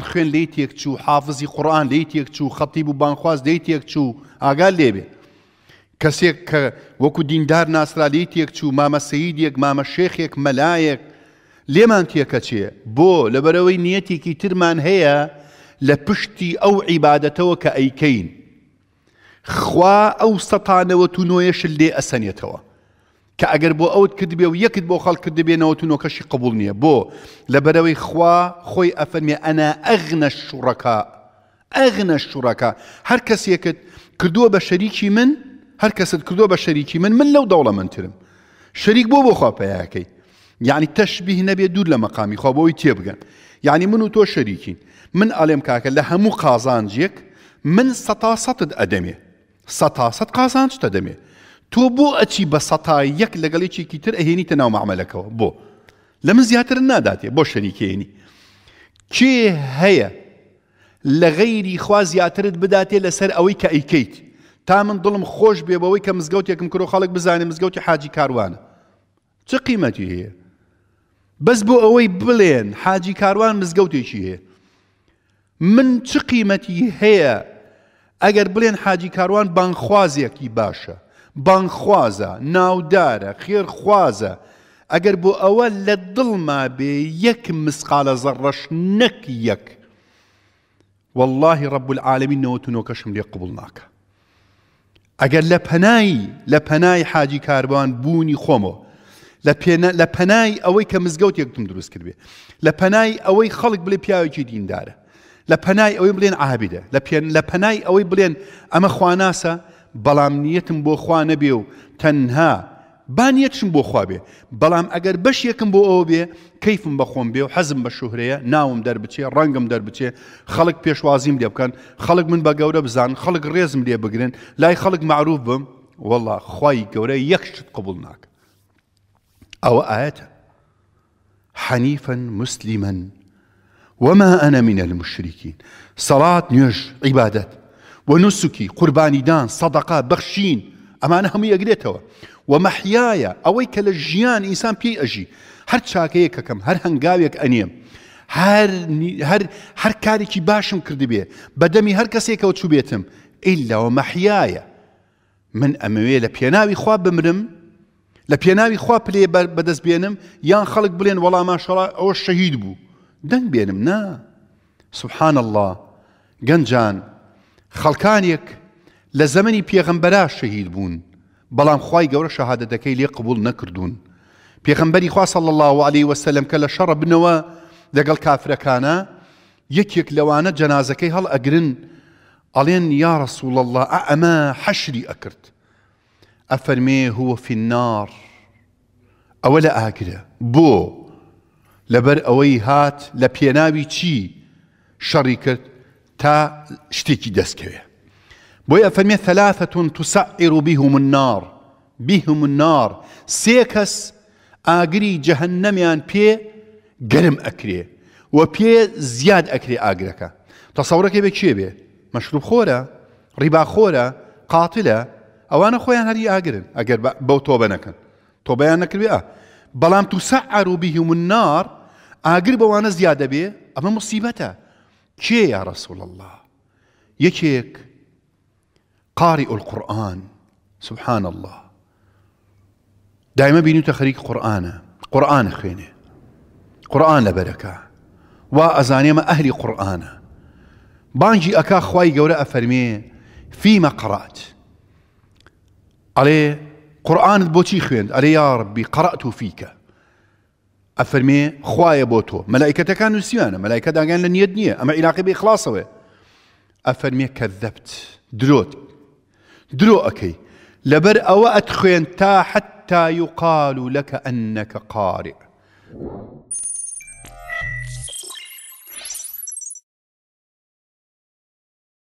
قورآن خوێن لی تێک چوو حافزی قورآن لی تێک چوو خەتی و بانخواز لی تێک چوو ئاگال لێبێ کەسێک کە وەکو دیندار ناسرا لی تێک چوو مامە سەیدێک مامە شێخێک مەلایەک لێمان تێکە چێ بۆ لەبەرەوەی نیەتێکی ترمان هەیە لە پشتی ئەو عیباەتەوە کە ئەیکەین خوا ئەو سەتانەوە تو نوۆیەش لێ ئەسەنێتەوە کە ئەگەر بۆ ئەوت کرد بێ و یەکت بۆ خەڵ کرد بێنەوە تو نۆکەشی قبول نییە بۆ لە بەرەوەی خوا خۆی ئەفەرمێ ئەنا ئەغنە شوڕەکە ئەغنە شوڕەکە هەر کەسێکت کردووە بە شەریکی من هەر کەست کردووە بە شەریکی من من لەو دەوڵە منترم شەریک بۆ بۆ خواپەیەکەی یعنی تەشببیه نەبێ دوور لە مەقامی خوا بۆی تێبگەن یعنی من و تۆ شەریکین من ئەلێم کاکە لە هەموو قازانجیەک من سەتا سەت ئەدەمێ سەتا سەد قازانج دەدەمێ تۆ بۆ ئەچی بە سەتای یەک لەگەڵێکێکی تر ئەهێنیتە ناو معمەلەکەەوە بۆ لە من زیاتر ناداتێ بۆ شەریکێنی کێ هەیە لە غەیری خوا زیاترت بداتێ لەسەر ئەوەی کە ئەیکەیت تا من دڵم خۆش بێ بەوەی کە مزگەوتێکم کرۆ خەڵک بزانێ مزگەوتی حاجی کاروانە چ قیمەتی هەیە بەس بۆ ئەوەی بڵێن حاجی کاروان مزگەوتێکی هەیە من چ قیمەتی هەیە ئەگەر بڵێن حاجی کاروان بانخوازێکی باشە بانخوازە ناودارە خێرخوازە ئەگەر بۆ ئەوە لە دڵما بێ یەک مسقالە زەڕەش نەک یەک واللهی ڕب العالمی نەوەتونۆکەشم لێ قبول ناکە ئەگەر لە پەنایی لە پەنای حاجی کاروان بوونی خۆمەوە لە پەنای ئەوەی کە مزگەوت یەکتم دروست کردێ لە پەنای ئەوەی خەڵک بڵێ پیاوێکی دیندارە لە پەنای ئەوەی بڵێن ئابیدە لە پێن لە پەنای ئەوەی بڵێن ئەمە خواناسە بەڵام نیەتم بۆ خوا نەبێ و تەنها بانیەتشم بۆ خوابێ بەڵام ئەگەر بەش یەکم بۆ ئەوە بێ کەیفم بە خۆم بێ و حەزم بە شوهرەیە ناوم دەربچێ ڕەنگم دەربچێ خەڵک پێشوازیم لێ بکەن خەڵک من بە گەورە بزان خەڵک ڕێزم لێ بگرن لای خەڵک معروف بم وله خی گەورە یەکشت قبول ناکە ئەوە ئاەتە حەنیفەن مسللیمەن وەما ئەنە منە لە مشریکین سەڵات نوێژ عیبادەت و نووسکی قوربانیدان سەدەقا بەخشین ئەمانە هەموو ئەگرێتەوە و مەحیایە ئەوەی کە لە ژیان ئینسان پێی ئەژی هەر چاکەیەکەکەم هەر هەنگاوێک ئەنیم هەر کارێکی باشم کردبێ بەدەمی هەر کەسێکەوە چوو بێتم ئیلەوە مەحیایە من ئەمەوێ لە پێناوی خوا بمرم لە پێناوی خوا پلێ بەدەست بێنم یان خەڵک بڵێن وەڵاماشەڵا ئەوە شەهید بوو دەنگ بێنم نا سبحان الله گەنجان خەڵکانێک لە زەمەنی پێغمبەرا شەهید بوون بەڵام خی گەورە شەهادەتەکەی لێ قبول نەکردوون پێغمبەری خواصل الله عليه وسلم کە لە شەڕە بنەوە لەگەڵ کافرەکانە یەکێک لەوانە جەنازەکەی هەڵ ئەگرن ئەڵێن یا رسول الله ئەمە حەشری ئەکرد ئەفەرمێ هو فنار ئەوە لە ئاگرە بۆ لەبەر ئەوەی هات لە پێناوی چی شەڕی کرد تا شتيكي دەستکەوێ بويا فەرمیێ ثلاثة تسعر بهم النار بهم النار سێ کەس ئاگری جەهەنەمیان بي گەرم ئەکرێ و پێ زیاد ئەکرێ ئاگرەکە تەسەورەکە بێ کێ بێ مەشروب أو أنا قاتلە ئەوانە خۆیان هەری بو ئەگەر بەو تۆبە نەکەن تۆبەیان نەکردێ بلام تسعر بهم النار ئاگر بوانا زياده بێ اما مصیبەتە کێ یا رسول الله یەکێک قارئ القرآن سبحان الله دائما بینوتە خەریک قرآن قرآن خوێنێ قرآن لە بەرەکە وا ئەزانێمە قرآن قورآانە بانجی ئەکا خی گەورە ئەفەرمێ فیمە قرأت ئەڵێ قرآن بۆچی خوێند يا یا ڕبی فيك افرمي خوايا بوتو ملائكه كانوا سيانا ملائكه دان لن يدنيه اما علاقه باخلاص افرمي كذبت دروت درو اكي لبر او اتخين تا حتى يقال لك انك قارئ